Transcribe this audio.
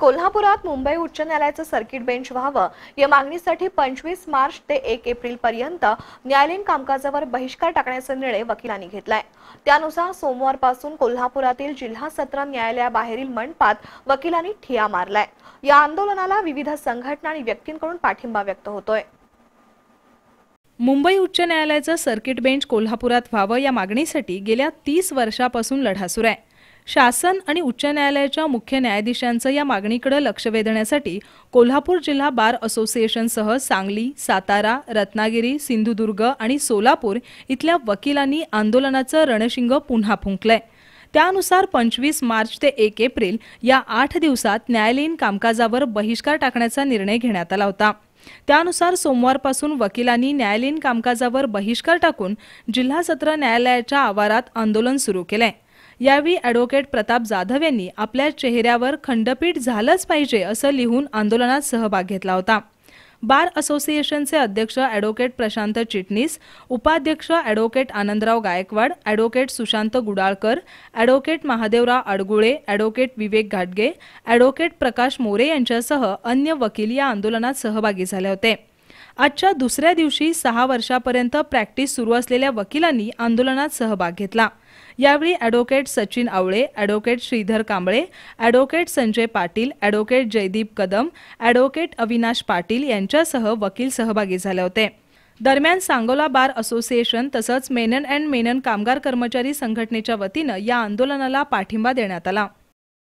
कोल्हापुरात मुंबई उच्च न्यायालयाचं सर्किट बेंच व्हावं या मागणीसाठी पंचवीस मार्च ते एक एप्रिल पर्यंत न्यायालयीन कामकाजावर बहिष्कार टाकण्याचा निर्णय वकिलांनी घेतलाय त्यानुसार सोमवारपासून कोल्हापुरातील जिल्हा सत्र न्यायालयाबाहेरील मंडपात वकिलांनी ठिया मारलाय या आंदोलनाला विविध संघटना आणि व्यक्तींकडून पाठिंबा व्यक्त होतोय मुंबई उच्च न्यायालयाचं सर्किट बेंच कोल्हापुरात व्हावं या मागणीसाठी गेल्या तीस वर्षापासून लढा सुरू आहे शासन आणि उच्च न्यायालयाच्या मुख्य न्यायाधीशांचं या मागणीकडे लक्ष वेधण्यासाठी कोल्हापूर जिल्हा बार असोसिएशनसह सांगली सातारा रत्नागिरी सिंधुदुर्ग आणि सोलापूर इथल्या वकिलांनी आंदोलनाचं रणशिंग पुन्हा फुंकलंय त्यानुसार पंचवीस मार्च ते एक एप्रिल या आठ दिवसात न्यायालयीन कामकाजावर बहिष्कार टाकण्याचा निर्णय घेण्यात आला होता त्यानुसार सोमवारपासून वकिलांनी न्यायालयीन कामकाजावर बहिष्कार टाकून जिल्हा सत्र न्यायालयाच्या आवारात आंदोलन सुरू केलंय यावेळी ॲडव्होकेट प्रताप जाधव यांनी आपल्या चेहऱ्यावर खंडपीठ झालंच पाहिजे असं लिहून आंदोलनात सहभाग घेतला होता बार असोसिएशनचे अध्यक्ष ॲडव्होकेट प्रशांत चिटणीस उपाध्यक्ष advocate Anandrao Gaikwad advocate Sushant Gudalkar advocate Mahadevrao Adgule advocate Vivek घाटगे ॲडव्होकेट प्रकाश मोरे यांच्यासह अन्य वकील या आंदोलनात सहभागी झाले होते आजच्या दुसऱ्या दिवशी सहा वर्षापर्यंत प्रॅक्टिस सुरू असलेल्या वकिलांनी आंदोलनात सहभाग घेतला यावेळी advocate Sachin Awale advocate Shridhar Kamble advocate Sanjay Patil advocate Jaydeep Kadam advocate Avinash Patil यांच्यासह वकील सहभागी झाले होते दरम्यान सांगोला बार असोसिएशन तसंच मेनन अँड मेनन कामगार कर्मचारी संघटनेच्या वतीनं या आंदोलनाला पाठिंबा देण्यात आला